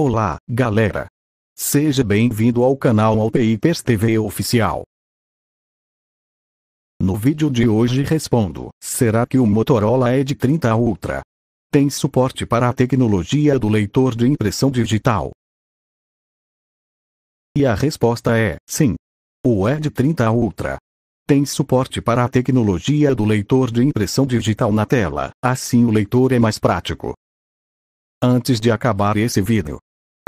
Olá, galera! Seja bem-vindo ao canal Alpeipers TV Oficial. No vídeo de hoje respondo, será que o Motorola Edge 30 Ultra tem suporte para a tecnologia do leitor de impressão digital? E a resposta é, sim. O Edge 30 Ultra tem suporte para a tecnologia do leitor de impressão digital na tela, assim o leitor é mais prático. Antes de acabar esse vídeo,